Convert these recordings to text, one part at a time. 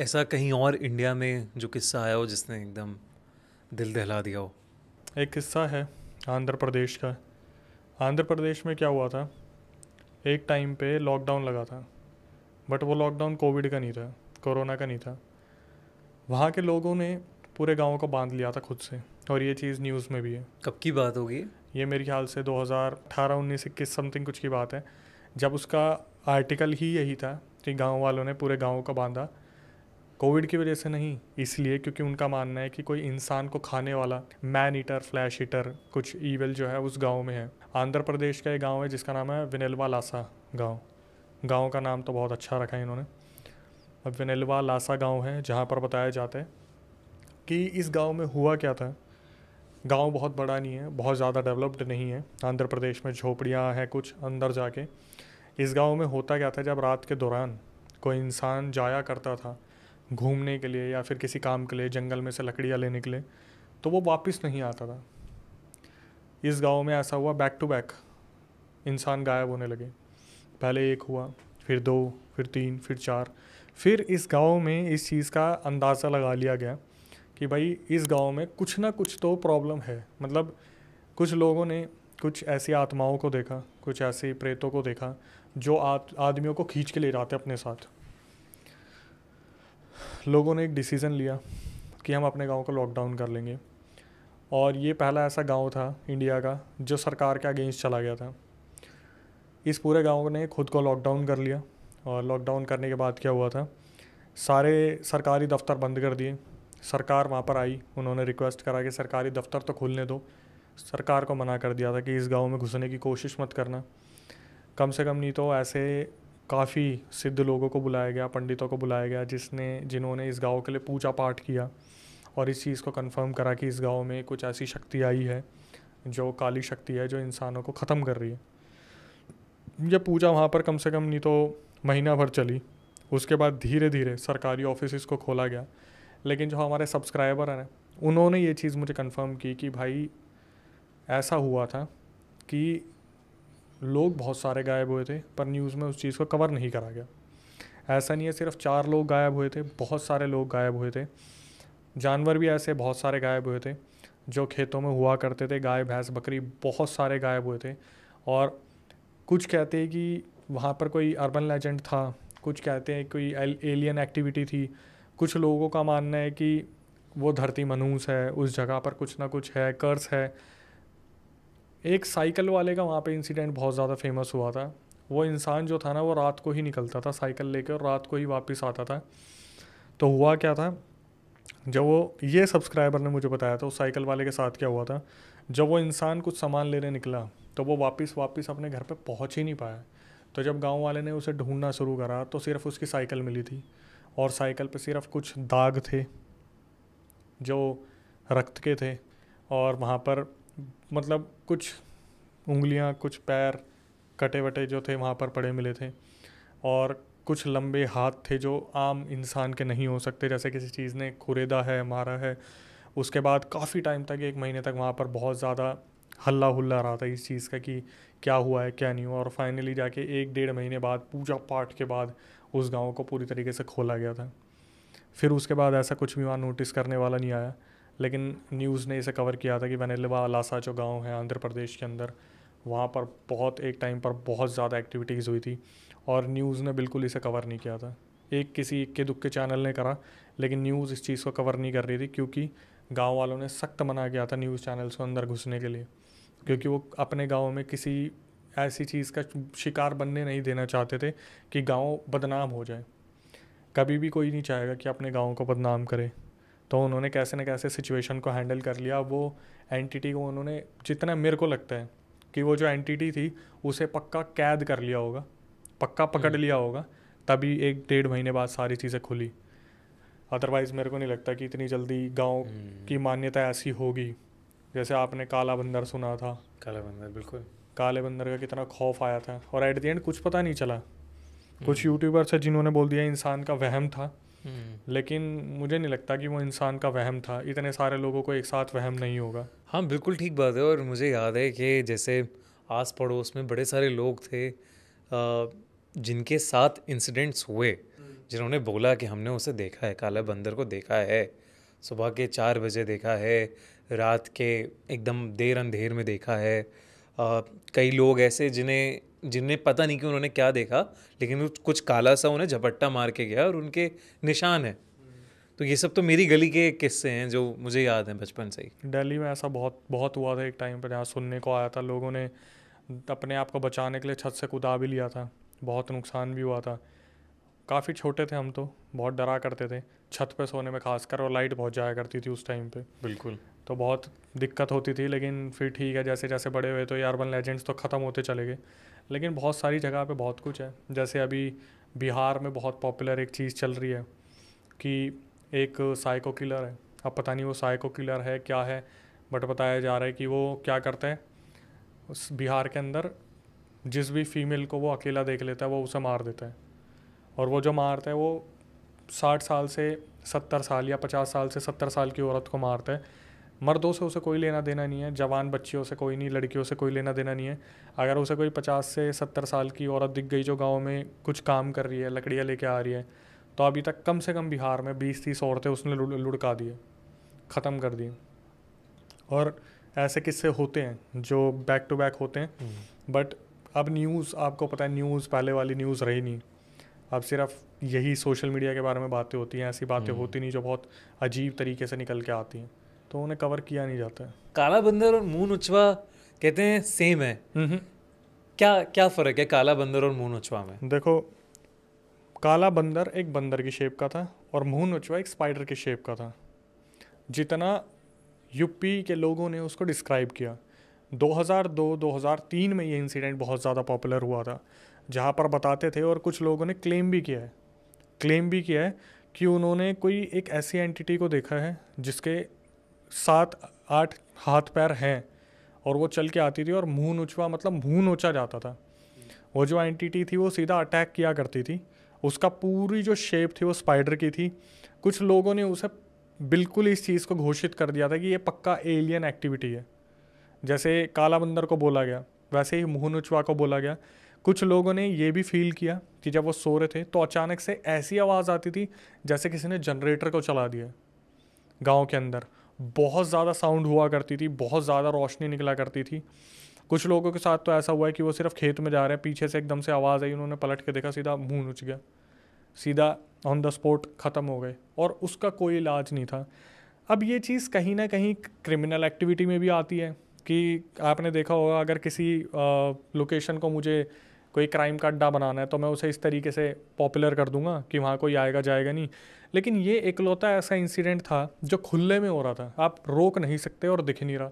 ऐसा कहीं और इंडिया में जो किस्सा आया हो जिसने एकदम दिल दहला दिया हो एक किस्सा है आंध्र प्रदेश का आंध्र प्रदेश में क्या हुआ था एक टाइम पे लॉकडाउन लगा था बट वो लॉकडाउन कोविड का नहीं था कोरोना का नहीं था वहाँ के लोगों ने पूरे गाँव को बांध लिया था खुद से और ये चीज़ न्यूज़ में भी है कब की बात होगी ये मेरे ख्याल से 2018 उन्नीस इक्कीस समथिंग कुछ की बात है जब उसका आर्टिकल ही यही था कि गांव वालों ने पूरे गाँव को बांधा कोविड की वजह से नहीं इसलिए क्योंकि उनका मानना है कि कोई इंसान को खाने वाला मैन ईटर फ्लैश ईटर कुछ ईवल जो है उस गाँव में है आंध्र प्रदेश का एक गाँव है जिसका नाम है विनेलवा लासा गाँव गाँव का नाम तो बहुत अच्छा रखा है इन्होंने अब विनेलवा लासा गाँव है जहाँ पर बताया जाता है कि इस गाँव में हुआ क्या था गांव बहुत बड़ा नहीं है बहुत ज़्यादा डेवलप्ड नहीं है आंध्र प्रदेश में झोपड़ियाँ हैं कुछ अंदर जाके इस गांव में होता क्या था जब रात के दौरान कोई इंसान जाया करता था घूमने के लिए या फिर किसी काम के लिए जंगल में से लकड़ियाँ लेने के लिए तो वो वापस नहीं आता था इस गांव में ऐसा हुआ बैक टू बैक इंसान गायब होने लगे पहले एक हुआ फिर दो फिर तीन फिर चार फिर इस गांव में इस चीज़ का अंदाज़ा लगा लिया गया कि भाई इस गांव में कुछ ना कुछ तो प्रॉब्लम है मतलब कुछ लोगों ने कुछ ऐसी आत्माओं को देखा कुछ ऐसे प्रेतों को देखा जो आदमियों को खींच के ले जाते अपने साथ लोगों ने एक डिसीज़न लिया कि हम अपने गांव को लॉकडाउन कर लेंगे और ये पहला ऐसा गांव था इंडिया का जो सरकार के अगेंस्ट चला गया था इस पूरे गांव ने खुद को लॉकडाउन कर लिया और लॉकडाउन करने के बाद क्या हुआ था सारे सरकारी दफ्तर बंद कर दिए सरकार वहाँ पर आई उन्होंने रिक्वेस्ट करा कि सरकारी दफ्तर तो खुलने दो सरकार को मना कर दिया था कि इस गांव में घुसने की कोशिश मत करना कम से कम नहीं तो ऐसे काफ़ी सिद्ध लोगों को बुलाया गया पंडितों को बुलाया गया जिसने जिन्होंने इस गांव के लिए पूजा पाठ किया और इस चीज़ को कंफर्म करा कि इस गांव में कुछ ऐसी शक्ति आई है जो काली शक्ति है जो इंसानों को ख़त्म कर रही है यह पूजा वहाँ पर कम से कम नहीं तो महीना भर चली उसके बाद धीरे धीरे सरकारी ऑफिस को खोला गया लेकिन जो हमारे सब्सक्राइबर हैं उन्होंने ये चीज़ मुझे कंफर्म की कि भाई ऐसा हुआ था कि लोग बहुत सारे गायब हुए थे पर न्यूज़ में उस चीज़ को कवर नहीं करा गया ऐसा नहीं है सिर्फ चार लोग गायब हुए थे बहुत सारे लोग गायब हुए थे जानवर भी ऐसे बहुत सारे गायब हुए थे जो खेतों में हुआ करते थे गाय भैंस बकरी बहुत सारे गायब हुए थे और कुछ कहते हैं कि वहाँ पर कोई अर्बन लेजेंड था कुछ कहते हैं कोई एलियन एक्टिविटी थी कुछ लोगों का मानना है कि वो धरती मनूस है उस जगह पर कुछ ना कुछ है कर्स है एक साइकिल वाले का वहाँ पे इंसिडेंट बहुत ज़्यादा फेमस हुआ था वो इंसान जो था ना वो रात को ही निकलता था साइकिल लेकर और रात को ही वापस आता था तो हुआ क्या था जब वो ये सब्सक्राइबर ने मुझे बताया था उस साइकिल वाले के साथ क्या हुआ था जब वो इंसान कुछ सामान लेने निकला तो वो वापस वापस अपने घर पर पहुँच ही नहीं पाया तो जब गांव वाले ने उसे ढूंढना शुरू करा तो सिर्फ उसकी साइकिल मिली थी और साइकिल पर सिर्फ कुछ दाग थे जो रक्त के थे और वहाँ पर मतलब कुछ उंगलियां कुछ पैर कटे वटे जो थे वहाँ पर पड़े मिले थे और कुछ लंबे हाथ थे जो आम इंसान के नहीं हो सकते जैसे किसी चीज़ ने खुरेदा है मारा है उसके बाद काफ़ी टाइम तक एक महीने तक वहाँ पर बहुत ज़्यादा हल्ला हुल्ला रहा था इस चीज़ का कि क्या हुआ है क्या नहीं हुआ और फाइनली जाके एक डेढ़ महीने बाद पूजा पाठ के बाद उस गांव को पूरी तरीके से खोला गया था फिर उसके बाद ऐसा कुछ भी वहाँ नोटिस करने वाला नहीं आया लेकिन न्यूज़ ने इसे कवर किया था कि वेनेलवा अलासा जो गांव है आंध्र प्रदेश के अंदर वहाँ पर बहुत एक टाइम पर बहुत ज़्यादा एक्टिविटीज़ हुई थी और न्यूज़ ने बिल्कुल इसे कवर नहीं किया था एक किसी इक्के दुक्के चैनल ने करा लेकिन न्यूज़ इस चीज़ को कवर नहीं कर रही थी क्योंकि गांव वालों ने सख्त मना किया था न्यूज़ चैनल्स को अंदर घुसने के लिए क्योंकि वो अपने गाँव में किसी ऐसी चीज़ का शिकार बनने नहीं देना चाहते थे कि गाँव बदनाम हो जाए कभी भी कोई नहीं चाहेगा कि अपने गाँव को बदनाम करे तो उन्होंने कैसे ना कैसे सिचुएशन को हैंडल कर लिया वो एंटिटी को उन्होंने जितना मेरे को लगता है कि वो जो एंटिटी थी उसे पक्का कैद कर लिया होगा पक्का पकड़ हम्म। लिया होगा तभी एक डेढ़ महीने बाद सारी चीज़ें खुली अदरवाइज़ मेरे को नहीं लगता कि इतनी जल्दी गांव हम्म। की मान्यता ऐसी होगी जैसे आपने काला बंदर सुना था काला बंदर बिल्कुल काले बंदर का कितना खौफ आया था और एट द एंड कुछ पता नहीं चला कुछ यूट्यूबर्स हम्म। है जिन्होंने बोल दिया इंसान का वहम था हम्म। लेकिन मुझे नहीं लगता कि वो इंसान का वहम था इतने सारे लोगों को एक साथ वहम नहीं होगा हाँ बिल्कुल ठीक बात है और मुझे याद है कि जैसे आस पड़ोस में बड़े सारे लोग थे जिनके साथ इंसिडेंट्स हुए जिन्होंने बोला कि हमने उसे देखा है काला बंदर को देखा है सुबह के चार बजे देखा है रात के एकदम देर अंधेर में देखा है कई लोग ऐसे जिन्हें जिन्हें पता नहीं कि उन्होंने क्या देखा लेकिन कुछ काला सा उन्हें झपट्टा मार के गया और उनके निशान है तो ये सब तो मेरी गली के किस्से हैं जो मुझे याद हैं बचपन से ही दिल्ली में ऐसा बहुत बहुत हुआ था एक टाइम पर यहाँ सुनने को आया था लोगों ने अपने आप को बचाने के लिए छत से कुदा भी लिया था बहुत नुकसान भी हुआ था काफ़ी छोटे थे हम तो बहुत डरा करते थे छत पे सोने में खासकर और लाइट बहुत जाया करती थी उस टाइम पे बिल्कुल तो बहुत दिक्कत होती थी लेकिन फिर ठीक है जैसे जैसे बड़े हुए तो ये अर्बन लेजेंड्स तो ख़त्म होते चले गए लेकिन बहुत सारी जगह पे बहुत कुछ है जैसे अभी बिहार में बहुत पॉपुलर एक चीज़ चल रही है कि एक साइको किलर है अब पता नहीं वो साइको किलर है क्या है बट बताया जा रहा है कि वो क्या करते हैं उस बिहार के अंदर जिस भी फीमेल को वो अकेला देख लेता है वो उसे मार देता है और वो जो मारता है वो साठ साल से सत्तर साल या पचास साल से सत्तर साल की औरत को मारता है मर्दों से उसे कोई लेना देना नहीं है जवान बच्चियों से कोई नहीं लड़कियों से कोई लेना देना नहीं है अगर उसे कोई पचास से सत्तर साल की औरत दिख गई जो गाँव में कुछ काम कर रही है लकड़ियाँ लेके आ रही है तो अभी तक कम से कम बिहार में बीस तीस औरतें उसने लुढ़का दी ख़त्म कर दिए और ऐसे किस्से होते हैं जो बैक टू बैक होते हैं बट हम्म। अब न्यूज़ आपको पता है न्यूज़ पहले वाली न्यूज़ रही नहीं अब सिर्फ यही सोशल मीडिया के बारे में बातें होती हैं ऐसी बातें हम्म। होती नहीं जो बहुत अजीब तरीके से निकल के आती हैं तो उन्हें कवर किया नहीं जाता है काला बंदर और मून उचवा कहते हैं सेम है हम्म, हम्म। क्या क्या फ़र्क है काला बंदर और मून उचवा में देखो काला बंदर एक बंदर की शेप का था और मून उचवा एक स्पाइडर की शेप का था जितना यूपी के लोगों ने उसको डिस्क्राइब किया 2002-2003 में ये इंसिडेंट बहुत ज़्यादा पॉपुलर हुआ था जहाँ पर बताते थे और कुछ लोगों ने क्लेम भी किया है क्लेम भी किया है कि उन्होंने कोई एक ऐसी एंटिटी को देखा है जिसके सात आठ हाथ पैर हैं और वो चल के आती थी और मुँह नुचवा मतलब मुँह नोचा जाता था वो जो एंटिटी थी वो सीधा अटैक किया करती थी उसका पूरी जो शेप थी वो स्पाइडर की थी कुछ लोगों ने उसे बिल्कुल इस चीज़ को घोषित कर दिया था कि ये पक्का एलियन एक्टिविटी है जैसे काला बंदर को बोला गया वैसे ही नुचवा को बोला गया कुछ लोगों ने ये भी फील किया कि जब वो सो रहे थे तो अचानक से ऐसी आवाज़ आती थी जैसे किसी ने जनरेटर को चला दिया गांव के अंदर बहुत ज़्यादा साउंड हुआ करती थी बहुत ज़्यादा रोशनी निकला करती थी कुछ लोगों के साथ तो ऐसा हुआ है कि वो सिर्फ खेत में जा रहे हैं पीछे से एकदम से आवाज़ आई उन्होंने पलट के देखा सीधा मुंह नुच गया सीधा ऑन द स्पॉट ख़त्म हो गए और उसका कोई इलाज नहीं था अब ये चीज़ कहीं ना कहीं क्रिमिनल एक्टिविटी में भी आती है कि आपने देखा होगा अगर किसी लोकेशन को मुझे कोई क्राइम का अड्डा बनाना है तो मैं उसे इस तरीके से पॉपुलर कर दूंगा कि वहाँ कोई आएगा जाएगा नहीं लेकिन ये इकलौता ऐसा इंसिडेंट था जो खुले में हो रहा था आप रोक नहीं सकते और दिख नहीं रहा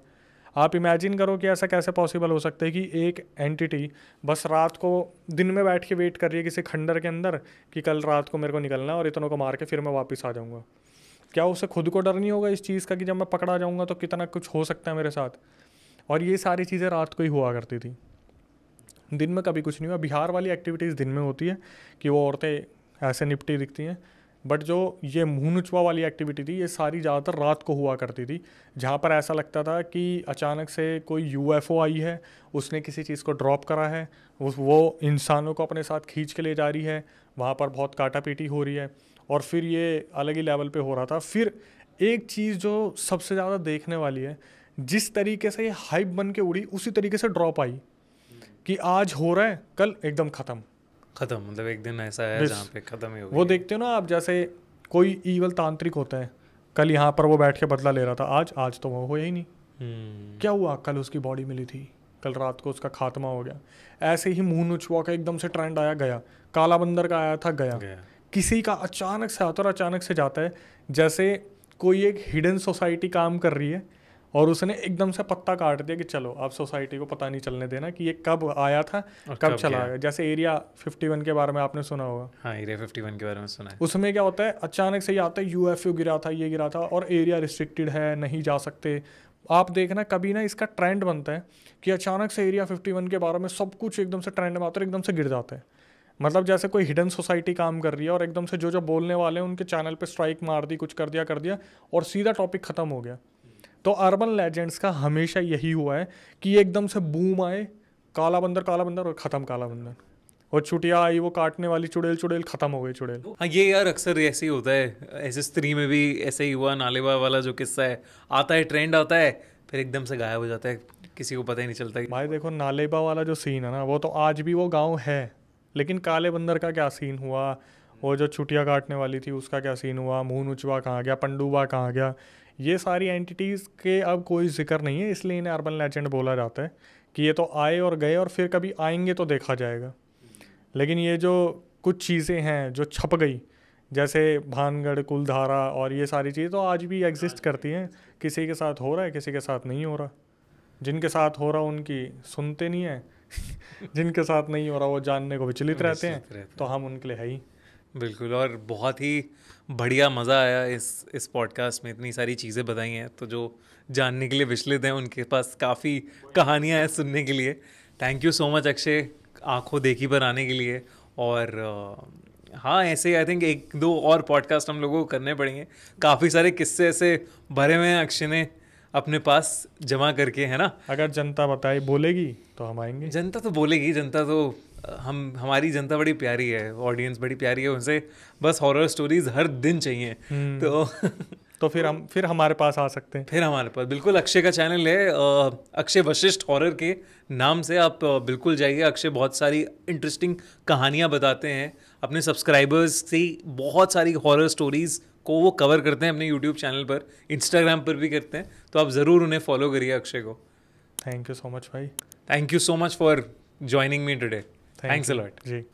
आप इमेजिन करो कि ऐसा कैसे पॉसिबल हो सकता है कि एक एंटिटी बस रात को दिन में बैठ के वेट कर रही है किसी खंडर के अंदर कि कल रात को मेरे को निकलना है और इतनों को मार के फिर मैं वापस आ जाऊँगा क्या उसे खुद को डर नहीं होगा इस चीज़ का कि जब मैं पकड़ा जाऊँगा तो कितना कुछ हो सकता है मेरे साथ और ये सारी चीज़ें रात को ही हुआ करती थी दिन में कभी कुछ नहीं हुआ बिहार वाली एक्टिविटीज़ दिन में होती है कि वो औरतें ऐसे निपटी दिखती हैं बट जो ये मुँह वाली एक्टिविटी थी ये सारी ज़्यादातर रात को हुआ करती थी जहाँ पर ऐसा लगता था कि अचानक से कोई यू आई है उसने किसी चीज़ को ड्रॉप करा है उस वो इंसानों को अपने साथ खींच के ले जा रही है वहाँ पर बहुत काटा पीटी हो रही है और फिर ये अलग ही लेवल पे हो रहा था फिर एक चीज़ जो सबसे ज़्यादा देखने वाली है जिस तरीके से ये हाइप बन के उड़ी उसी तरीके से ड्रॉप आई कि आज हो रहा है कल एकदम ख़त्म ख़त्म मतलब एक दिन ऐसा है जहाँ पे ख़त्म ही हो वो देखते हो ना आप जैसे कोई ईवल तांत्रिक होता है कल यहाँ पर वो बैठ के बदला ले रहा था आज आज तो वो हो ही नहीं hmm. क्या हुआ कल उसकी बॉडी मिली थी कल रात को उसका खात्मा हो गया ऐसे ही मुंह नुचवा का एकदम से ट्रेंड आया गया काला बंदर का आया था गया, गया। किसी का अचानक से आता और अचानक से जाता है जैसे कोई एक हिडन सोसाइटी काम कर रही है और उसने एकदम से पत्ता काट दिया कि चलो आप सोसाइटी को पता नहीं चलने देना कि ये कब आया था कब, चला गया जैसे एरिया 51 के बारे में आपने सुना होगा हाँ एरिया 51 के बारे में सुना है उसमें क्या होता है अचानक से ये आता है यूएफओ गिरा था ये गिरा था और एरिया रिस्ट्रिक्टेड है नहीं जा सकते आप देखना कभी ना इसका ट्रेंड बनता है कि अचानक से एरिया फिफ्टी के बारे में सब कुछ एकदम से ट्रेंड में आता है एकदम से गिर जाता है मतलब जैसे कोई हिडन सोसाइटी काम कर रही है और एकदम से जो जो बोलने वाले हैं उनके चैनल पे स्ट्राइक मार दी कुछ कर दिया कर दिया और सीधा टॉपिक ख़त्म हो गया तो अर्बन लेजेंड्स का हमेशा यही हुआ है कि एकदम से बूम आए काला बंदर काला बंदर और ख़त्म काला बंदर और छुटिया आई वो काटने वाली चुड़ैल चुड़ैल खत्म हो गई चुड़ैल हाँ ये यार अक्सर ऐसे ही होता है ऐसे स्त्री में भी ऐसे ही हुआ नालेवा वाला जो किस्सा है आता है ट्रेंड आता है फिर एकदम से गायब हो जाता है किसी को पता ही नहीं चलता भाई देखो नालेबा वाला जो सीन है ना वो तो आज भी वो गाँव है लेकिन काले बंदर का क्या सीन हुआ वो जो छुटिया काटने वाली थी उसका क्या सीन हुआ मुँह नुचवा कहाँ गया पंडूबा कहाँ गया ये सारी एंटिटीज़ के अब कोई जिक्र नहीं है इसलिए इन्हें अर्बन लेजेंड बोला जाता है कि ये तो आए और गए और फिर कभी आएंगे तो देखा जाएगा लेकिन ये जो कुछ चीज़ें हैं जो छप गई जैसे भानगढ़ कुलधारा और ये सारी चीज़ें तो आज भी एग्जिस्ट करती हैं किसी के साथ हो रहा है किसी के साथ नहीं हो रहा जिनके साथ हो रहा उनकी सुनते नहीं हैं जिनके साथ नहीं हो रहा वो जानने को विचलित हाँ, रहते हैं तो हम उनके लिए है ही बिल्कुल और बहुत ही बढ़िया मज़ा आया इस इस पॉडकास्ट में इतनी सारी चीज़ें बताई हैं तो जो जानने के लिए विचलित हैं उनके पास काफ़ी कहानियाँ हैं सुनने के लिए thank you so much Akshay आंखों देखी पर आने के लिए और हाँ ऐसे आई थिंक एक दो और पॉडकास्ट हम लोगों को करने पड़ेंगे काफ़ी सारे किस्से ऐसे भरे हुए हैं अक्षय ने अपने पास जमा करके है ना अगर जनता बताए बोलेगी तो हम आएंगे जनता तो बोलेगी जनता तो हम हमारी जनता बड़ी प्यारी है ऑडियंस बड़ी प्यारी है उनसे बस हॉरर स्टोरीज हर दिन चाहिए हम्म। तो तो फिर हम फिर हमारे पास आ सकते हैं फिर हमारे पास बिल्कुल अक्षय का चैनल है अक्षय वशिष्ठ हॉरर के नाम से आप बिल्कुल जाइए अक्षय बहुत सारी इंटरेस्टिंग कहानियाँ बताते हैं अपने सब्सक्राइबर्स से बहुत सारी हॉरर स्टोरीज़ को वो कवर करते हैं अपने यूट्यूब चैनल पर इंस्टाग्राम पर भी करते हैं तो आप ज़रूर उन्हें फॉलो करिए अक्षय को थैंक यू सो मच भाई thank you so much for joining me today thanks a lot ji